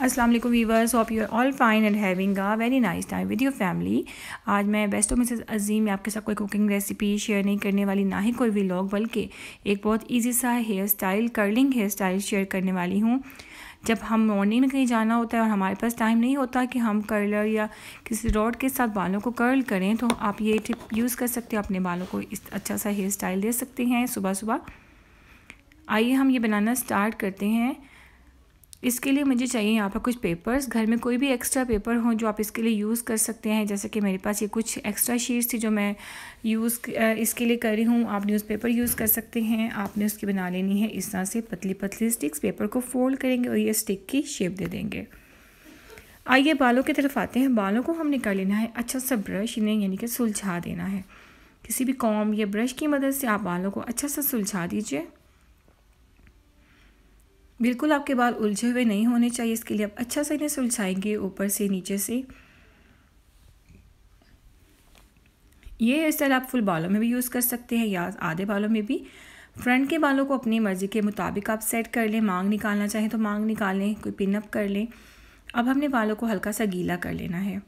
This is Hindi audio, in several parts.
Aslam viewers of you're all fine and having a very nice time with your family आज मैं बेस्ट ऑफ मिसेज अजीम में आपके साथ कोई कुकिंग रेसिपी शेयर नहीं करने वाली ना ही कोई व्लॉग बल्कि एक बहुत इजी सा hair style curling hair style share करने वाली हूँ जब हम मॉर्निंग में कहीं जाना होता है और हमारे पास टाइम नहीं होता कि हम कर्लर या किसी रॉड के साथ बालों को कर्ल करें तो आप ये टिप यूज़ कर सकते हैं अपने बालों को इस अच्छा सा हेयर स्टाइल दे सकते हैं सुबह सुबह आइए हम ये बनाना स्टार्ट करते हैं इसके लिए मुझे चाहिए यहाँ पर कुछ पेपर्स घर में कोई भी एक्स्ट्रा पेपर हो जो आप इसके लिए यूज़ कर सकते हैं जैसे कि मेरे पास ये कुछ एक्स्ट्रा शीट्स थी जो मैं यूज़ इसके लिए कर रही हूँ आप न्यूज़पेपर यूज़ कर सकते हैं आपने उसकी बना लेनी है इस तरह से पतली पतली स्टिक्स पेपर को फोल्ड करेंगे और ये स्टिक की शेप दे देंगे आइए बालों की तरफ आते हैं बालों को हमने कर लेना है अच्छा सा ब्रश इन्हें यानी कि सुलझा देना है किसी भी कॉम या ब्रश की मदद से आप बालों को अच्छा सा सुलझा दीजिए बिल्कुल आपके बाल उलझे हुए नहीं होने चाहिए इसके लिए आप अच्छा से इन्हें सुलझाएंगे ऊपर से नीचे से ये हेयर स्टाइल आप फुल बालों में भी यूज़ कर सकते हैं या आधे बालों में भी फ्रंट के बालों को अपनी मर्ज़ी के मुताबिक आप सेट कर लें मांग निकालना चाहें तो मांग निकाल लें कोई पिनअप कर लें अब हमने बालों को हल्का सा गीला कर लेना है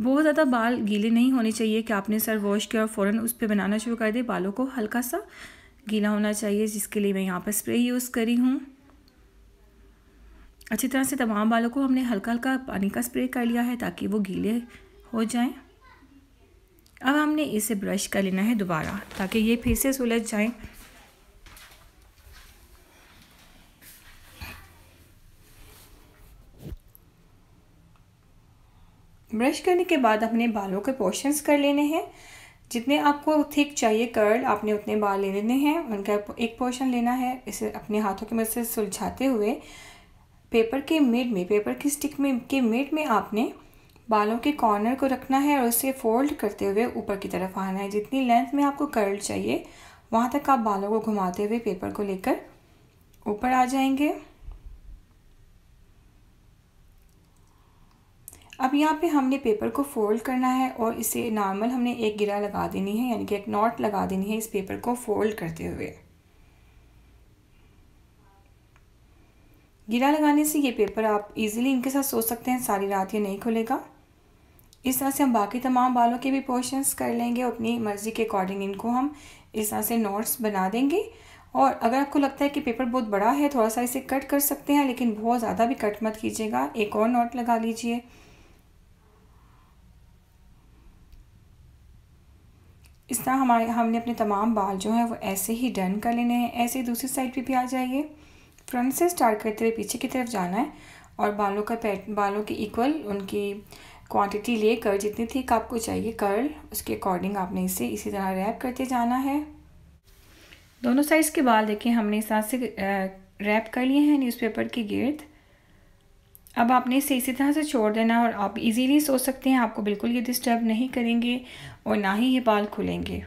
बहुत ज़्यादा बाल गीले नहीं होने चाहिए कि आपने सर वॉश किया और फ़ौरन उस पर बनाना शुरू कर दे बालों को हल्का सा गीला होना चाहिए जिसके लिए मैं यहाँ पर स्प्रे यूज़ करी हूँ अच्छी तरह से तमाम बालों को हमने हल्का हल्का पानी का स्प्रे कर लिया है ताकि वो गीले हो जाएं। अब हमने इसे ब्रश कर लेना है दोबारा ताकि ये फिर से सुलझ जाएं। ब्रश करने के बाद हमने बालों के पोर्शंस कर लेने हैं जितने आपको थिक चाहिए कर्ल आपने उतने बाल ले लेने हैं उनका एक पोर्शन लेना है इसे अपने हाथों की मदद से सुलझाते हुए पेपर के मिड में पेपर की स्टिक में के मिड में आपने बालों के कॉर्नर को रखना है और उसे फोल्ड करते हुए ऊपर की तरफ आना है जितनी लेंथ में आपको कर्ल चाहिए वहाँ तक आप बालों को घुमाते हुए पेपर को लेकर ऊपर आ जाएंगे अब यहाँ पे हमने पेपर को फोल्ड करना है और इसे नॉर्मल हमने एक गिरा लगा देनी है यानी कि एक नॉट लगा देनी है इस पेपर को फोल्ड करते हुए गिरा लगाने से ये पेपर आप इजीली इनके साथ सो सकते हैं सारी रात ये नहीं खुलेगा इस तरह से हम बाकी तमाम बालों के भी पोर्शंस कर लेंगे अपनी मर्ज़ी के अकॉर्डिंग इनको हम इस तरह से नोट्स बना देंगे और अगर आपको लगता है कि पेपर बहुत बड़ा है थोड़ा सा इसे कट कर सकते हैं लेकिन बहुत ज़्यादा भी कट मत कीजिएगा एक और नोट लगा लीजिए इस तरह हमारे हमने अपने तमाम बाल जो हैं वो ऐसे ही डन कर लेने हैं ऐसे ही दूसरी साइड पे भी आ जाइए फ्रंट से स्टार्ट करते हुए पीछे की तरफ जाना है और बालों का पैट बालों के इक्वल उनकी क्वांटिटी लेकर जितनी थी आपको चाहिए कर्ल उसके अकॉर्डिंग आपने इसे इसी तरह रैप करते जाना है दोनों साइज़ के बाल देखें हमने इस तरह से रैप कर लिए हैं न्यूज़पेपर के गिर्द अब आपने इसे इसी तरह से छोड़ देना और आप इजीली सो सकते हैं आपको बिल्कुल ये डिस्टर्ब नहीं करेंगे और ना ही ये बाल खुलेंगे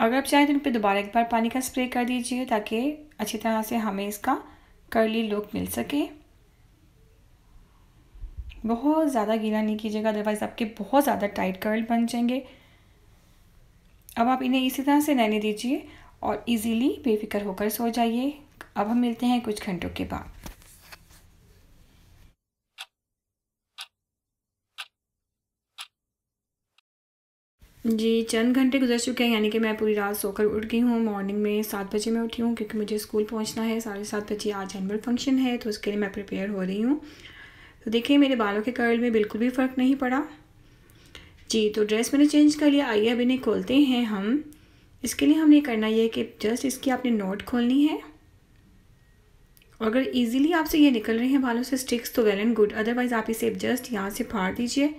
अगर आप चाहें तो इन पर दोबारा एक बार पानी का स्प्रे कर दीजिए ताकि अच्छी तरह से हमें इसका करली लुक मिल सके बहुत ज़्यादा गीला नहीं कीजिएगा अदरवाइज़ आपके बहुत ज़्यादा टाइट कर्ल बन जाएंगे अब आप इन्हें इसी तरह से रहने दीजिए और इजीली बेफिक्र होकर सो जाइए अब हम मिलते हैं कुछ घंटों के बाद जी चंद घंटे गुजर चुके हैं यानी कि मैं पूरी रात सोकर उठ गई हूँ मॉर्निंग में सात बजे मैं उठी हूँ क्योंकि मुझे स्कूल पहुँचना है साढ़े सात बजे आज एनुअल फंक्शन है तो उसके लिए मैं प्रिपेयर हो रही हूँ तो देखिए मेरे बालों के कर्ल में बिल्कुल भी फ़र्क नहीं पड़ा जी तो ड्रेस मैंने चेंज कर लिया आइए अब इन्हें खोलते हैं हम इसके लिए हमने करना यह कि जस्ट इसकी आपने नोट खोलनी है और अगर ईजिली आपसे ये निकल रहे हैं बालों से स्टिक्स तो वेल एंड गुड अदरवाइज़ आप इसे जस्ट यहाँ से फाड़ दीजिए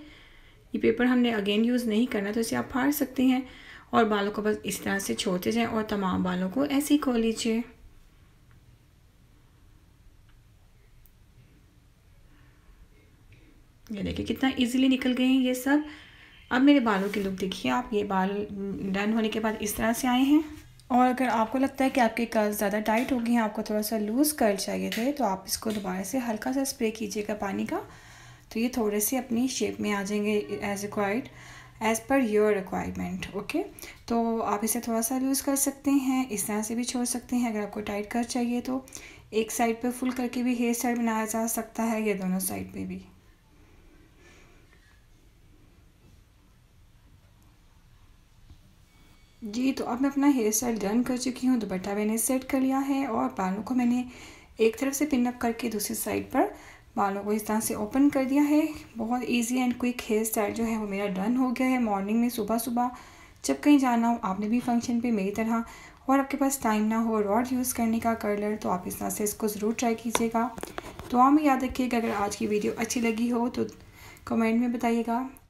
ये पेपर हमने अगेन यूज़ नहीं करना तो इसे आप फाड़ सकते हैं और बालों को बस इस तरह से छोड़ते जाएं और तमाम बालों को ऐसे ही खो लीजिए ये देखिए कितना इजीली निकल गए हैं ये सब अब मेरे बालों की लुक देखिए आप ये बाल डन होने के बाद इस तरह से आए हैं और अगर आपको लगता है कि आपके कर्ल ज़्यादा टाइट हो गए हैं आपको थोड़ा सा लूज़ कर्ल चाहिए थे तो आप इसको दोबारा से हल्का सा स्प्रे कीजिएगा पानी का तो ये थोड़े से अपनी शेप में आ जाएंगे as required as per your requirement okay तो आप इसे थोड़ा सा लूज़ कर सकते हैं इस तरह से भी छोड़ सकते हैं अगर आपको टाइट कर चाहिए तो एक साइड पे फुल करके भी हेयर स्टाइल बनाया जा सकता है या दोनों साइड पे भी जी तो अब मैं अपना हेयर स्टाइल डन कर चुकी हूँ दुपट्टा मैंने सेट कर लिया है और बालों को मैंने एक तरफ से पिनअप करके दूसरी साइड पर बालों को इस तरह से ओपन कर दिया है बहुत easy and quick hair style जो है वो मेरा डन हो गया है मॉर्निंग में सुबह सुबह जब कहीं जाना हो आपने भी फंक्शन पे मेरी तरह और आपके पास टाइम ना हो रॉड यूज़ करने का कर्लर तो आप इस तरह से इसको ज़रूर ट्राई कीजिएगा तो आप याद रखिएगा अगर आज की वीडियो अच्छी लगी हो तो कमेंट में बताइएगा